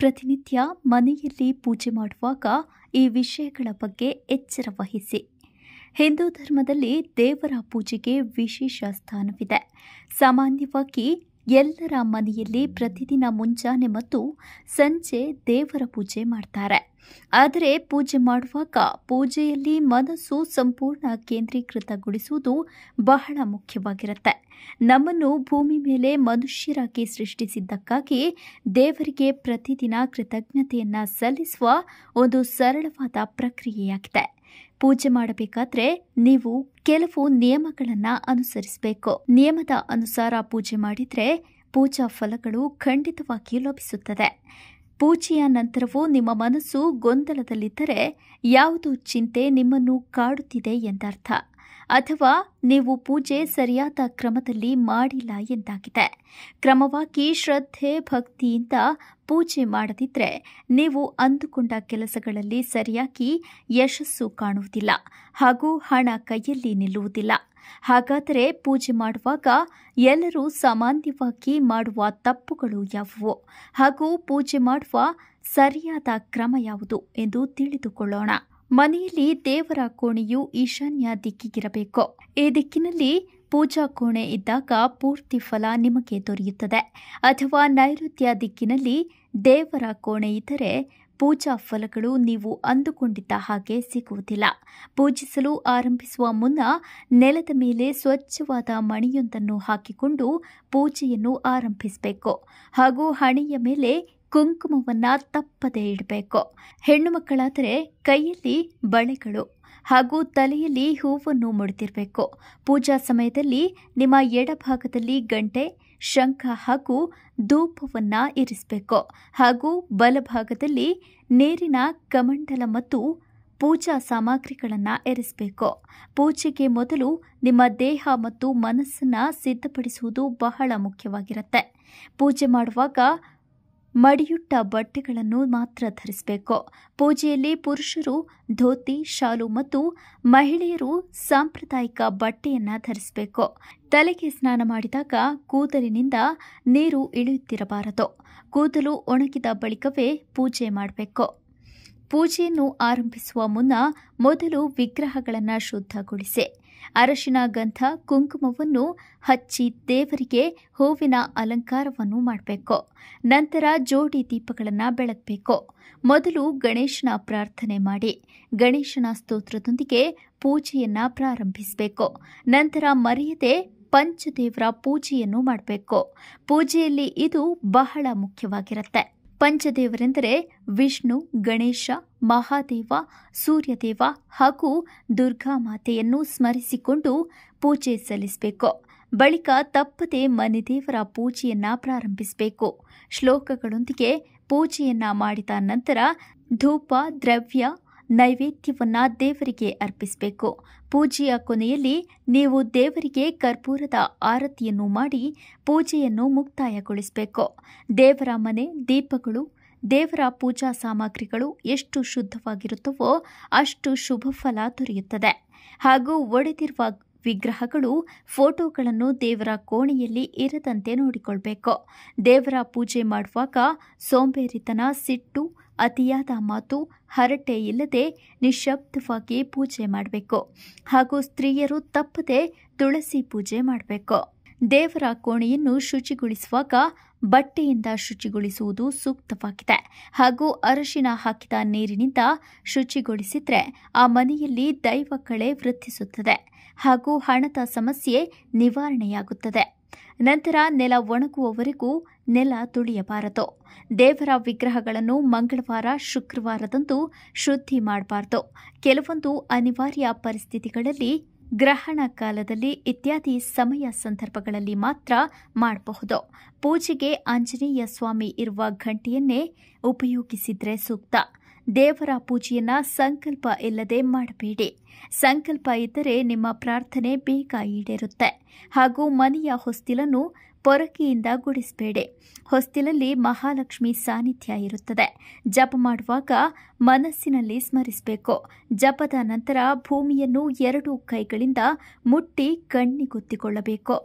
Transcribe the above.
ಪ್ರತಿನಿತ್ಯ ಮನೆಯಲ್ಲಿ ಪೂಜೆ ಮಾಡುವಾಗ ಈ ವಿಷಯಗಳ ಬಗ್ಗೆ ಎಚ್ಚರ ವಹಿಸಿ ಹಿಂದೂ ಧರ್ಮದಲ್ಲಿ ದೇವರ ಪೂಜೆಗೆ ವಿಶೇಷ ಸ್ಥಾನವಿದೆ ಸಾಮಾನ್ಯವಾಗಿ ಎಲ್ಲರ ಮನೆಯಲ್ಲಿ ಪ್ರತಿದಿನ ಮುಂಜಾನೆ ಮತ್ತು ಸಂಜೆ ದೇವರ ಪೂಜೆ ಮಾಡ್ತಾರೆ ಆದರೆ ಪೂಜೆ ಮಾಡುವಾಗ ಪೂಜೆಯಲ್ಲಿ ಮನಸ್ಸು ಸಂಪೂರ್ಣ ಕೇಂದ್ರೀಕೃತಗೊಳಿಸುವುದು ಬಹಳ ಮುಖ್ಯವಾಗಿರುತ್ತೆ ನಮ್ಮನ್ನು ಭೂಮಿ ಮೇಲೆ ಮನುಷ್ಯರಾಗಿ ಸೃಷ್ಟಿಸಿದ್ದಕ್ಕಾಗಿ ದೇವರಿಗೆ ಪ್ರತಿದಿನ ಕೃತಜ್ಞತೆಯನ್ನು ಸಲ್ಲಿಸುವ ಒಂದು ಸರಳವಾದ ಪ್ರಕ್ರಿಯೆಯಾಗಿದೆ ಪೂಜೆ ಮಾಡಬೇಕಾದ್ರೆ ನೀವು ಕೆಲವು ನಿಯಮಗಳನ್ನು ಅನುಸರಿಸಬೇಕು ನಿಯಮದ ಅನುಸಾರ ಪೂಜೆ ಮಾಡಿದರೆ ಪೂಜಾ ಫಲಗಳು ಖಂಡಿತವಾಗಿ ಲಭಿಸುತ್ತದೆ ಪೂಜೆಯ ನಂತರವೂ ನಿಮ್ಮ ಮನಸ್ಸು ಗೊಂದಲದಲ್ಲಿದ್ದರೆ ಯಾವುದು ಚಿಂತೆ ನಿಮ್ಮನ್ನು ಕಾಡುತ್ತಿದೆ ಎಂದರ್ಥ ಅಥವಾ ನೀವು ಪೂಜೆ ಸರಿಯಾದ ಕ್ರಮದಲ್ಲಿ ಮಾಡಿಲ್ಲ ಎಂದಾಗಿದೆ ಕ್ರಮವಾಗಿ ಶ್ರದ್ಧೆ ಭಕ್ತಿಯಿಂದ ಪೂಜೆ ಮಾಡದಿದ್ದರೆ ನೀವು ಅಂದುಕೊಂಡ ಕೆಲಸಗಳಲ್ಲಿ ಸರಿಯಾಗಿ ಯಶಸ್ಸು ಕಾಣುವುದಿಲ್ಲ ಹಾಗೂ ಹಣ ಕೈಯಲ್ಲಿ ನಿಲ್ಲುವುದಿಲ್ಲ ಹಾಗಾದರೆ ಪೂಜೆ ಮಾಡುವಾಗ ಎಲ್ಲರೂ ಸಾಮಾನ್ಯವಾಗಿ ಮಾಡುವ ತಪ್ಪುಗಳು ಯಾವುವು ಹಾಗೂ ಪೂಜೆ ಮಾಡುವ ಸರಿಯಾದ ಕ್ರಮ ಯಾವುದು ಎಂದು ತಿಳಿದುಕೊಳ್ಳೋಣ ಮನೆಯಲ್ಲಿ ದೇವರ ಕೋಣೆಯು ಈಶಾನ್ಯ ದಿಕ್ಕಿಗಿರಬೇಕು ಈ ದಿಕ್ಕಿನಲ್ಲಿ ಪೂಜಾ ಕೋಣೆ ಇದ್ದಾಗ ಪೂರ್ತಿ ಫಲ ನಿಮಗೆ ದೊರೆಯುತ್ತದೆ ಅಥವಾ ನೈಋತ್ಯ ದಿಕ್ಕಿನಲ್ಲಿ ದೇವರ ಕೋಣೆ ಇದ್ದರೆ ಪೂಜಾ ಫಲಗಳು ನೀವು ಅಂದುಕೊಂಡಿದ್ದ ಹಾಗೆ ಸಿಗುವುದಿಲ್ಲ ಪೂಜಿಸಲು ಆರಂಭಿಸುವ ಮುನ್ನ ನೆಲದ ಮೇಲೆ ಸ್ವಚ್ಛವಾದ ಮಣಿಯೊಂದನ್ನು ಹಾಕಿಕೊಂಡು ಪೂಜೆಯನ್ನು ಆರಂಭಿಸಬೇಕು ಹಾಗೂ ಹಣೆಯ ಮೇಲೆ ಕುಂಕುಮವನ್ನು ತಪ್ಪದೇ ಇಡಬೇಕು ಹೆಣ್ಣು ಮಕ್ಕಳಾದರೆ ಕೈಯಲ್ಲಿ ಬಳೆಗಳು ಹಾಗೂ ತಲೆಯಲ್ಲಿ ಹೂವನ್ನು ಮುಡಿದಿರಬೇಕು ಪೂಜಾ ಸಮಯದಲ್ಲಿ ನಿಮ್ಮ ಎಡಭಾಗದಲ್ಲಿ ಗಂಟೆ ಶಂಖ ಹಾಗೂ ಧೂಪವನ್ನು ಇರಿಸಬೇಕು ಹಾಗೂ ಬಲಭಾಗದಲ್ಲಿ ನೀರಿನ ಕಮಂಡಲ ಮತ್ತು ಪೂಜಾ ಸಾಮಗ್ರಿಗಳನ್ನು ಇರಿಸಬೇಕು ಪೂಜೆಗೆ ಮೊದಲು ನಿಮ್ಮ ದೇಹ ಮತ್ತು ಮನಸ್ಸನ್ನು ಸಿದ್ಧಪಡಿಸುವುದು ಬಹಳ ಮುಖ್ಯವಾಗಿರುತ್ತೆ ಪೂಜೆ ಮಾಡುವಾಗ ಮಡಿಯುಟ್ಟ ಬಟ್ಟೆಗಳನ್ನು ಮಾತ್ರ ಧರಿಸಬೇಕು ಪೂಜೆಯಲ್ಲಿ ಪುರುಷರು ಧೋತಿ ಶಾಲು ಮತ್ತು ಮಹಿಳೆಯರು ಸಾಂಪ್ರದಾಯಿಕ ಬಟ್ಟೆಯನ್ನ ಧರಿಸಬೇಕು ತಲೆಗೆ ಸ್ನಾನ ಮಾಡಿದಾಗ ಕೂದಲಿನಿಂದ ನೀರು ಇಳಿಯುತ್ತಿರಬಾರದು ಕೂದಲು ಒಣಗಿದ ಬಳಿಕವೇ ಪೂಜೆ ಮಾಡಬೇಕು ಪೂಜೆಯನ್ನು ಆರಂಭಿಸುವ ಮುನ್ನ ಮೊದಲು ವಿಗ್ರಹಗಳನ್ನು ಶುದ್ಧಗೊಳಿಸಿ ಅರಶಿನ ಗಂಧ ಕುಂಕುಮವನ್ನು ಹಚ್ಚಿ ದೇವರಿಗೆ ಹೂವಿನ ಅಲಂಕಾರವನ್ನು ಮಾಡಬೇಕು ನಂತರ ಜೋಡಿ ದೀಪಗಳನ್ನು ಬೆಳಗಬೇಕು ಮೊದಲು ಗಣೇಶನ ಪ್ರಾರ್ಥನೆ ಮಾಡಿ ಗಣೇಶನ ಸ್ತೋತ್ರದೊಂದಿಗೆ ಪೂಜೆಯನ್ನು ಪ್ರಾರಂಭಿಸಬೇಕು ನಂತರ ಮರೆಯದೆ ಪಂಚದೇವರ ಪೂಜೆಯನ್ನು ಮಾಡಬೇಕು ಪೂಜೆಯಲ್ಲಿ ಇದು ಬಹಳ ಮುಖ್ಯವಾಗಿರುತ್ತೆ ಪಂಚದೇವರೆಂದರೆ ವಿಷ್ಣು ಗಣೇಶ ಮಹಾದೇವ ಸೂರ್ಯದೇವ ಹಾಗೂ ದುರ್ಗಾ ಮಾತೆಯನ್ನು ಸ್ಮರಿಸಿಕೊಂಡು ಪೂಜೆ ಸಲ್ಲಿಸಬೇಕು ಬಳಿಕ ತಪ್ಪದೆ ಮನೆ ದೇವರ ಪೂಜೆಯನ್ನ ಪ್ರಾರಂಭಿಸಬೇಕು ಶ್ಲೋಕಗಳೊಂದಿಗೆ ಪೂಜೆಯನ್ನ ಮಾಡಿದ ನಂತರ ಧೂಪ ದ್ರವ್ಯ ನೈವೇದ್ಯವನ್ನು ದೇವರಿಗೆ ಅರ್ಪಿಸಬೇಕು ಪೂಜೆಯ ಕೊನೆಯಲ್ಲಿ ನೀವು ದೇವರಿಗೆ ಕರ್ಪೂರದ ಆರತಿಯನ್ನು ಮಾಡಿ ಪೂಜೆಯನ್ನು ಮುಕ್ತಾಯಗೊಳಿಸಬೇಕು ದೇವರ ಮನೆ ದೀಪಗಳು ದೇವರ ಪೂಜಾ ಸಾಮಗ್ರಿಗಳು ಎಷ್ಟು ಶುದ್ಧವಾಗಿರುತ್ತವೋ ಅಷ್ಟು ಶುಭ ಫಲ ದೊರೆಯುತ್ತದೆ ಹಾಗೂ ಒಡೆದಿರುವ ವಿಗ್ರಹಗಳು ಫೋಟೋಗಳನ್ನು ದೇವರ ಕೋಣೆಯಲ್ಲಿ ಇರದಂತೆ ನೋಡಿಕೊಳ್ಬೇಕು ದೇವರ ಪೂಜೆ ಮಾಡುವಾಗ ಸೋಂಬೇರಿತನ ಸಿಟ್ಟು ಅತಿಯಾದ ಮಾತು ಹರಟೆ ಇಲ್ಲದೆ ನಿಶಬ್ದವಾಗಿ ಪೂಜೆ ಮಾಡಬೇಕು ಹಾಗೂ ಸ್ತ್ರೀಯರು ತಪ್ಪದೆ ತುಳಸಿ ಪೂಜೆ ಮಾಡಬೇಕು ದೇವರ ಕೋಣೆಯನ್ನು ಶುಚಿಗೊಳಿಸುವಾಗ ಬಟ್ಟೆಯಿಂದ ಶುಚಿಗೊಳಿಸುವುದು ಸೂಕ್ತವಾಗಿದೆ ಹಾಗೂ ಅರಶಿನ ಹಾಕಿದ ನೀರಿನಿಂದ ಶುಚಿಗೊಳಿಸಿದ್ರೆ ಆ ಮನೆಯಲ್ಲಿ ದೈವ ಕಳೆ ವೃದ್ಧಿಸುತ್ತದೆ ಹಾಗೂ ಹಣದ ಸಮಸ್ಯೆ ನಿವಾರಣೆಯಾಗುತ್ತದೆ ನಂತರ ನೆಲ ಒಣಗುವವರೆಗೂ ನೆಲ ತುಳಿಯಬಾರದು ದೇವರ ವಿಗ್ರಹಗಳನ್ನು ಮಂಗಳವಾರ ಶುಕ್ರವಾರದಂದು ಶುದ್ಧಿ ಮಾಡಬಾರದು ಕೆಲವೊಂದು ಅನಿವಾರ್ಯ ಪರಿಸ್ಥಿತಿಗಳಲ್ಲಿ ಗ್ರಹಣ ಕಾಲದಲ್ಲಿ ಇತ್ಯಾದಿ ಸಮಯ ಸಂದರ್ಭಗಳಲ್ಲಿ ಮಾತ್ರ ಮಾಡಬಹುದು ಪೂಜೆಗೆ ಆಂಜನೇಯ ಸ್ವಾಮಿ ಇರುವ ಘಂಟೆಯನ್ನೇ ಉಪಯೋಗಿಸಿದ್ರೆ ಸೂಕ್ತ ದೇವರ ಪೂಜೆಯನ್ನ ಸಂಕಲ್ಪ ಇಲ್ಲದೆ ಮಾಡಬೇಡಿ ಸಂಕಲ್ಪ ಇದ್ದರೆ ನಿಮ್ಮ ಪ್ರಾರ್ಥನೆ ಬೇಗ ಈಡೇರುತ್ತೆ ಹಾಗೂ ಮನೆಯ ಹೊಸ್ತಿಲನ್ನು ಪೊರಕೆಯಿಂದ ಗುಡಿಸಬೇಡಿ ಹೊಸ್ತಿಲಲ್ಲಿ ಮಹಾಲಕ್ಷ್ಮಿ ಸಾನ್ನಿಧ್ಯ ಇರುತ್ತದೆ ಜಪ ಮಾಡುವಾಗ ಮನಸ್ಸಿನಲ್ಲಿ ಸ್ಮರಿಸಬೇಕು ಜಪದ ನಂತರ ಭೂಮಿಯನ್ನು ಎರಡು ಕೈಗಳಿಂದ ಮುಟ್ಟಿ ಕಣ್ಣಿಗೊತ್ತಿಕೊಳ್ಳಬೇಕು